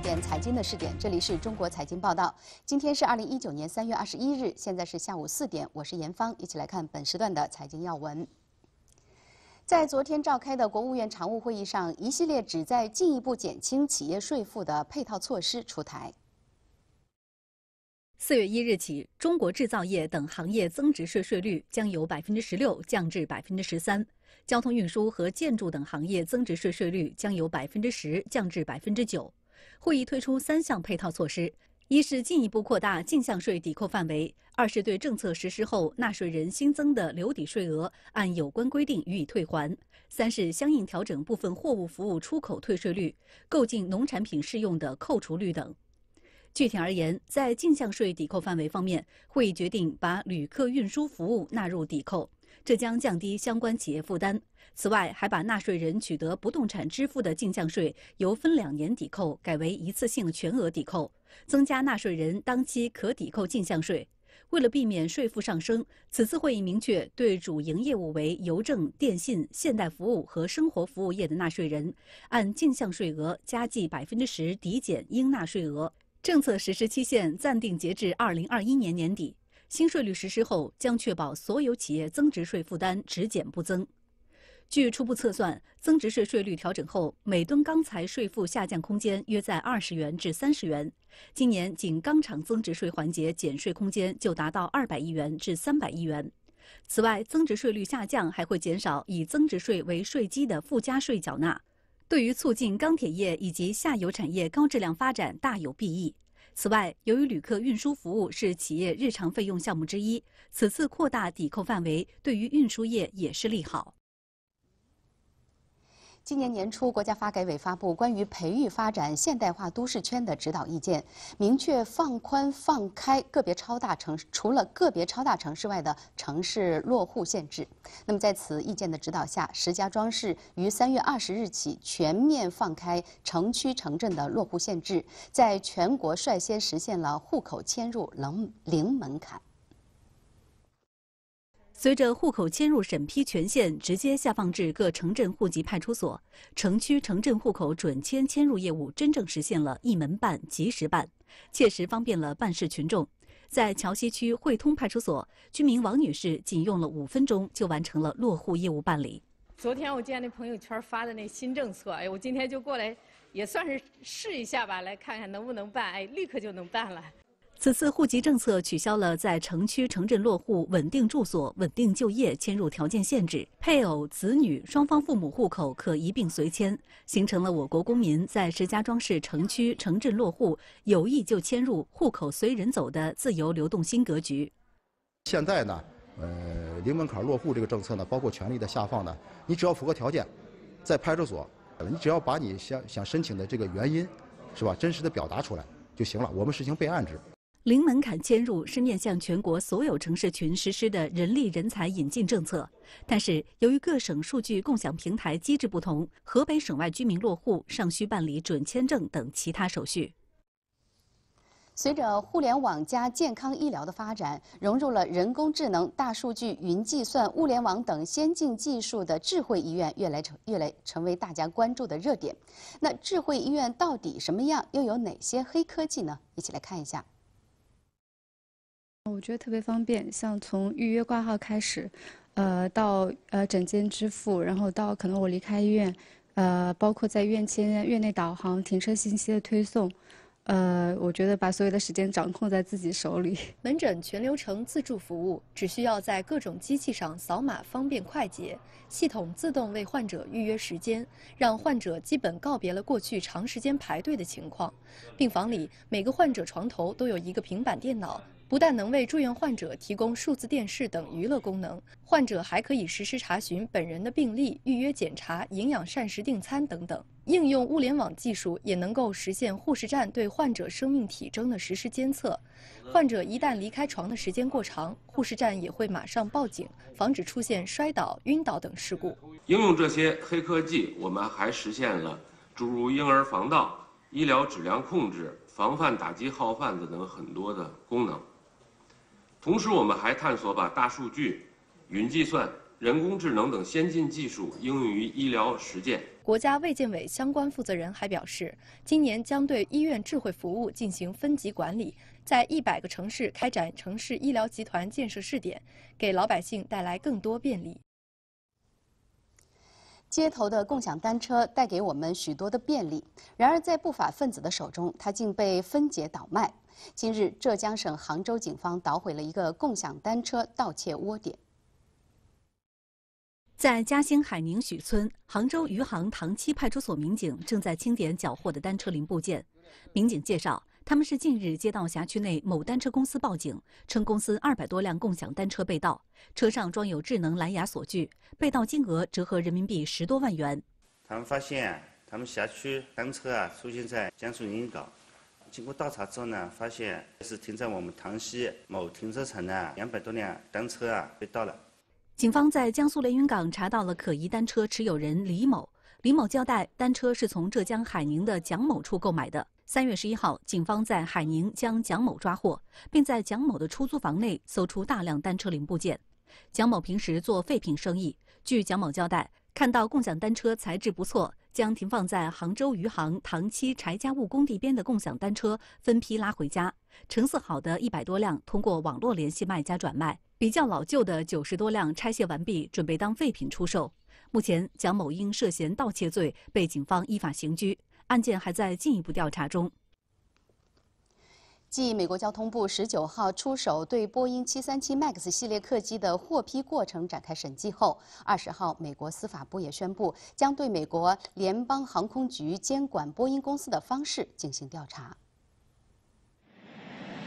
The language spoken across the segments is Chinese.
点财经的试点，这里是中国财经报道。今天是二零一九年三月二十一日，现在是下午四点，我是严芳，一起来看本时段的财经要闻。在昨天召开的国务院常务会议上，一系列旨在进一步减轻企业税负的配套措施出台。四月一日起，中国制造业等行业增值税税率将由百分之十六降至百分之十三，交通运输和建筑等行业增值税税率将由百分之十降至百分之九。会议推出三项配套措施：一是进一步扩大进项税抵扣范围；二是对政策实施后纳税人新增的留抵税额，按有关规定予以退还；三是相应调整部分货物服务出口退税率、购进农产品适用的扣除率等。具体而言，在进项税抵扣范围方面，会议决定把旅客运输服务纳入抵扣。这将降低相关企业负担。此外，还把纳税人取得不动产支付的进项税由分两年抵扣改为一次性全额抵扣，增加纳税人当期可抵扣进项税。为了避免税负上升，此次会议明确，对主营业务为邮政、电信、现代服务和生活服务业的纳税人，按进项税额加计百分之十抵减应纳税额。政策实施期限暂定截至二零二一年年底。新税率实施后，将确保所有企业增值税负担只减不增。据初步测算，增值税税率调整后，每吨钢材税负下降空间约在二十元至三十元。今年仅钢厂增值税环节减税空间就达到二百亿元至三百亿元。此外，增值税率下降还会减少以增值税为税基的附加税缴纳，对于促进钢铁业以及下游产业高质量发展大有裨益。此外，由于旅客运输服务是企业日常费用项目之一，此次扩大抵扣范围对于运输业也是利好。今年年初，国家发改委发布关于培育发展现代化都市圈的指导意见，明确放宽放开个别超大城市，除了个别超大城市外的城市落户限制。那么，在此意见的指导下，石家庄市于三月二十日起全面放开城区城镇的落户限制，在全国率先实现了户口迁入零零门槛。随着户口迁入审批权限直接下放至各城镇户籍派出所，城区城镇户口准迁迁入业务真正实现了一门办、及时办，切实方便了办事群众。在桥西区汇通派出所，居民王女士仅用了五分钟就完成了落户业务办理。昨天我见那朋友圈发的那新政策，哎，我今天就过来，也算是试一下吧，来看看能不能办，哎，立刻就能办了。此次户籍政策取消了在城区城镇落户稳定住所、稳定就业迁入条件限制，配偶、子女双方父母户口可一并随迁，形成了我国公民在石家庄市城区城镇落户有意就迁入、户口随人走的自由流动新格局。现在呢，呃，零门槛落户这个政策呢，包括权利的下放呢，你只要符合条件，在派出所，你只要把你想想申请的这个原因，是吧，真实的表达出来就行了。我们实行备案制。零门槛迁入是面向全国所有城市群实施的人力人才引进政策，但是由于各省数据共享平台机制不同，河北省外居民落户尚需办理准签证等其他手续。随着互联网加健康医疗的发展，融入了人工智能、大数据、云计算、物联网等先进技术的智慧医院，越来成越来成为大家关注的热点。那智慧医院到底什么样？又有哪些黑科技呢？一起来看一下。我觉得特别方便，像从预约挂号开始，呃，到呃诊间支付，然后到可能我离开医院，呃，包括在院签、院内导航、停车信息的推送，呃，我觉得把所有的时间掌控在自己手里。门诊全流程自助服务，只需要在各种机器上扫码，方便快捷，系统自动为患者预约时间，让患者基本告别了过去长时间排队的情况。病房里每个患者床头都有一个平板电脑。不但能为住院患者提供数字电视等娱乐功能，患者还可以实时查询本人的病历、预约检查、营养膳食订餐等等。应用物联网技术，也能够实现护士站对患者生命体征的实时监测。患者一旦离开床的时间过长，护士站也会马上报警，防止出现摔倒、晕倒等事故。应用这些黑科技，我们还实现了诸如婴儿防盗、医疗质量控制、防范打击号贩子等很多的功能。同时，我们还探索把大数据、云计算、人工智能等先进技术应用于医疗实践。国家卫健委相关负责人还表示，今年将对医院智慧服务进行分级管理，在一百个城市开展城市医疗集团建设试点，给老百姓带来更多便利。街头的共享单车带给我们许多的便利，然而在不法分子的手中，它竟被分解倒卖。今日，浙江省杭州警方捣毁了一个共享单车盗窃窝点。在嘉兴海宁许村，杭州余杭塘栖派出所民警正在清点缴获的单车零部件。民警介绍，他们是近日接到辖区内某单车公司报警，称公司二百多辆共享单车被盗，车上装有智能蓝牙锁具，被盗金额折合人民币十多万元。他们发现，他们辖区单车啊出现在江苏连云港。经过调查之后呢，发现是停在我们塘西某停车场的两百多辆单车啊被盗了。警方在江苏连云港查到了可疑单车持有人李某。李某交代，单车是从浙江海宁的蒋某处购买的。三月十一号，警方在海宁将蒋某抓获，并在蒋某的出租房内搜出大量单车零部件。蒋某平时做废品生意，据蒋某交代，看到共享单车材质不错。将停放在杭州余杭塘栖柴家坞工地边的共享单车分批拉回家，成色好的一百多辆通过网络联系卖家转卖，比较老旧的九十多辆拆卸完毕，准备当废品出售。目前，蒋某因涉嫌盗窃罪被警方依法刑拘，案件还在进一步调查中。继美国交通部十九号出手对波音七三七 MAX 系列客机的获批过程展开审计后，二十号美国司法部也宣布将对美国联邦航空局监管波音公司的方式进行调查。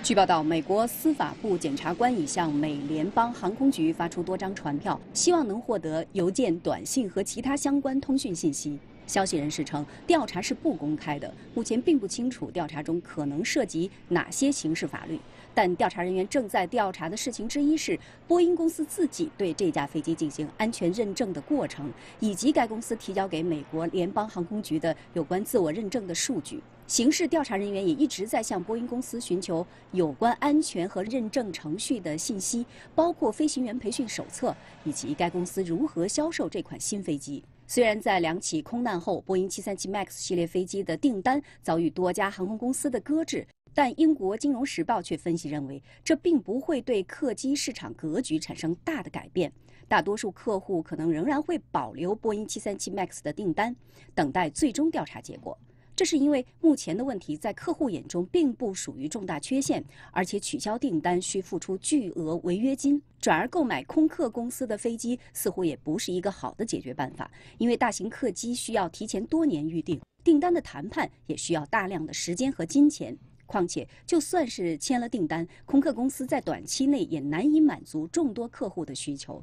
据报道，美国司法部检察官已向美联邦航空局发出多张传票，希望能获得邮件、短信和其他相关通讯信息。消息人士称，调查是不公开的，目前并不清楚调查中可能涉及哪些刑事法律。但调查人员正在调查的事情之一是，波音公司自己对这架飞机进行安全认证的过程，以及该公司提交给美国联邦航空局的有关自我认证的数据。刑事调查人员也一直在向波音公司寻求有关安全和认证程序的信息，包括飞行员培训手册以及该公司如何销售这款新飞机。虽然在两起空难后，波音737 MAX 系列飞机的订单遭遇多家航空公司的搁置，但英国金融时报却分析认为，这并不会对客机市场格局产生大的改变。大多数客户可能仍然会保留波音737 MAX 的订单，等待最终调查结果。这是因为目前的问题在客户眼中并不属于重大缺陷，而且取消订单需付出巨额违约金，转而购买空客公司的飞机似乎也不是一个好的解决办法，因为大型客机需要提前多年预定，订单的谈判也需要大量的时间和金钱。况且，就算是签了订单，空客公司在短期内也难以满足众多客户的需求。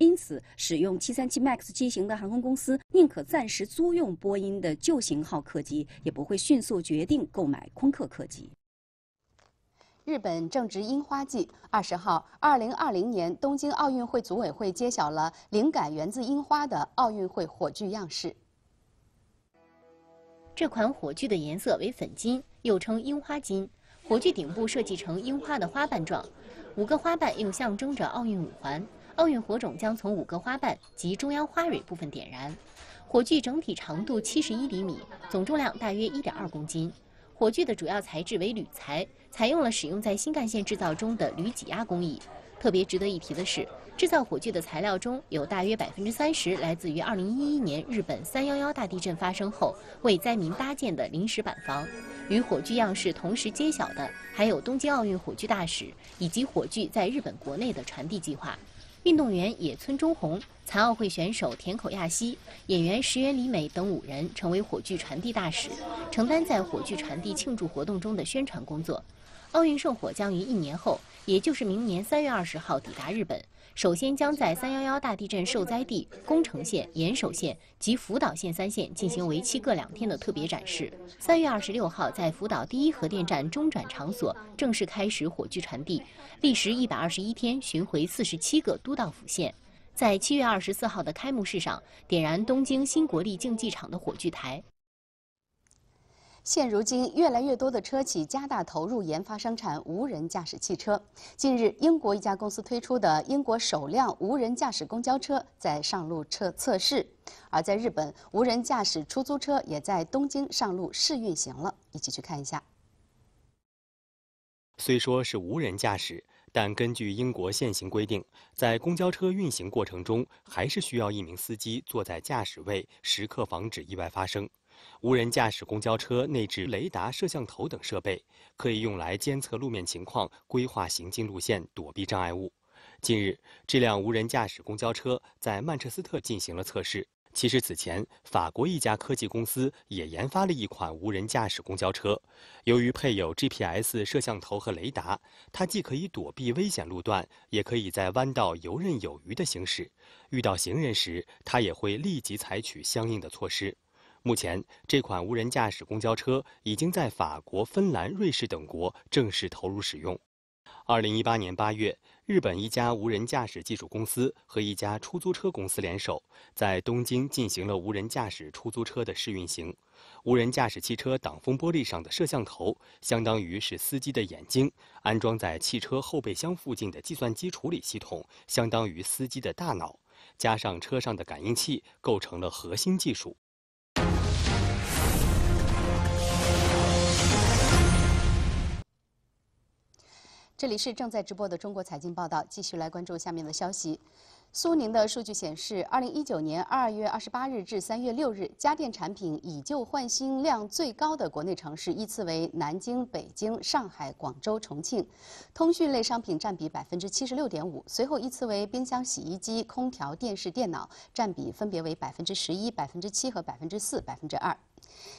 因此，使用七三七 MAX 机型的航空公司宁可暂时租用波音的旧型号客机，也不会迅速决定购买空客客机。日本正值樱花季，二十号，二零二零年东京奥运会组委会揭晓了灵感源自樱花的奥运会火炬样式。这款火炬的颜色为粉金，又称樱花金。火炬顶部设计成樱花的花瓣状，五个花瓣又象征着奥运五环。奥运火种将从五个花瓣及中央花蕊部分点燃，火炬整体长度七十一厘米，总重量大约一点二公斤。火炬的主要材质为铝材，采用了使用在新干线制造中的铝挤压工艺。特别值得一提的是，制造火炬的材料中有大约百分之三十来自于二零一一年日本三幺幺大地震发生后为灾民搭建的临时板房。与火炬样式同时揭晓的还有东京奥运火炬大使以及火炬在日本国内的传递计划。运动员野村中宏。残奥会选手田口亚希、演员石原里美等五人成为火炬传递大使，承担在火炬传递庆祝活动中的宣传工作。奥运圣火将于一年后，也就是明年三月二十号抵达日本，首先将在三幺幺大地震受灾地宫城县、岩手县及福岛县三县进行为期各两天的特别展示。三月二十六号在福岛第一核电站中转场所正式开始火炬传递，历时一百二十一天，巡回四十七个都道府县。在七月二十四号的开幕式上，点燃东京新国立竞技场的火炬台。现如今，越来越多的车企加大投入研发生产无人驾驶汽车。近日，英国一家公司推出的英国首辆无人驾驶公交车在上路测测试，而在日本，无人驾驶出租车也在东京上路试运行了。一起去看一下。虽说是无人驾驶。但根据英国现行规定，在公交车运行过程中，还是需要一名司机坐在驾驶位，时刻防止意外发生。无人驾驶公交车内置雷达、摄像头等设备，可以用来监测路面情况、规划行进路线、躲避障碍物。近日，这辆无人驾驶公交车在曼彻斯特进行了测试。其实，此前法国一家科技公司也研发了一款无人驾驶公交车。由于配有 GPS 摄像头和雷达，它既可以躲避危险路段，也可以在弯道游刃有余地行驶。遇到行人时，它也会立即采取相应的措施。目前，这款无人驾驶公交车已经在法国、芬兰、瑞士等国正式投入使用。二零一八年八月。日本一家无人驾驶技术公司和一家出租车公司联手，在东京进行了无人驾驶出租车的试运行。无人驾驶汽车挡风玻璃上的摄像头，相当于是司机的眼睛；安装在汽车后备箱附近的计算机处理系统，相当于司机的大脑。加上车上的感应器，构成了核心技术。这里是正在直播的中国财经报道，继续来关注下面的消息。苏宁的数据显示，二零一九年二月二十八日至三月六日，家电产品以旧换新量最高的国内城市依次为南京、北京、上海、广州、重庆。通讯类商品占比百分之七十六点五，随后依次为冰箱、洗衣机、空调、电视、电脑，占比分别为百分之十一、百分之七和百分之四、百分之二。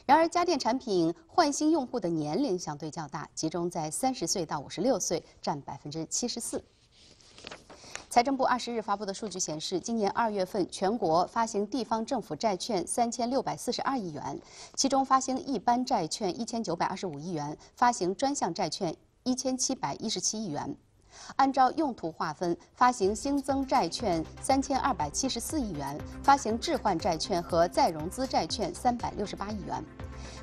然而，家电产品换新用户的年龄相对较大，集中在三十岁到五十六岁，占百分之七十四。财政部二十日发布的数据显示，今年二月份全国发行地方政府债券三千六百四十二亿元，其中发行一般债券一千九百二十五亿元，发行专项债券一千七百一十七亿元。按照用途划分，发行新增债券三千二百七十四亿元，发行置换债券和再融资债券三百六十八亿元。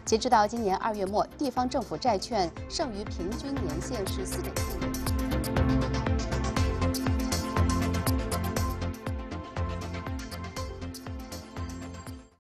截止到今年二月末，地方政府债券剩余平均年限是四点四年。